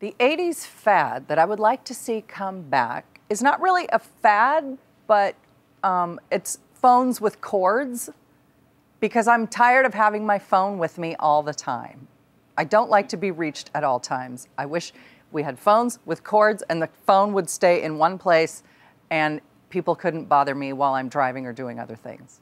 The 80s fad that I would like to see come back is not really a fad, but um, it's phones with cords because I'm tired of having my phone with me all the time. I don't like to be reached at all times. I wish we had phones with cords and the phone would stay in one place and people couldn't bother me while I'm driving or doing other things.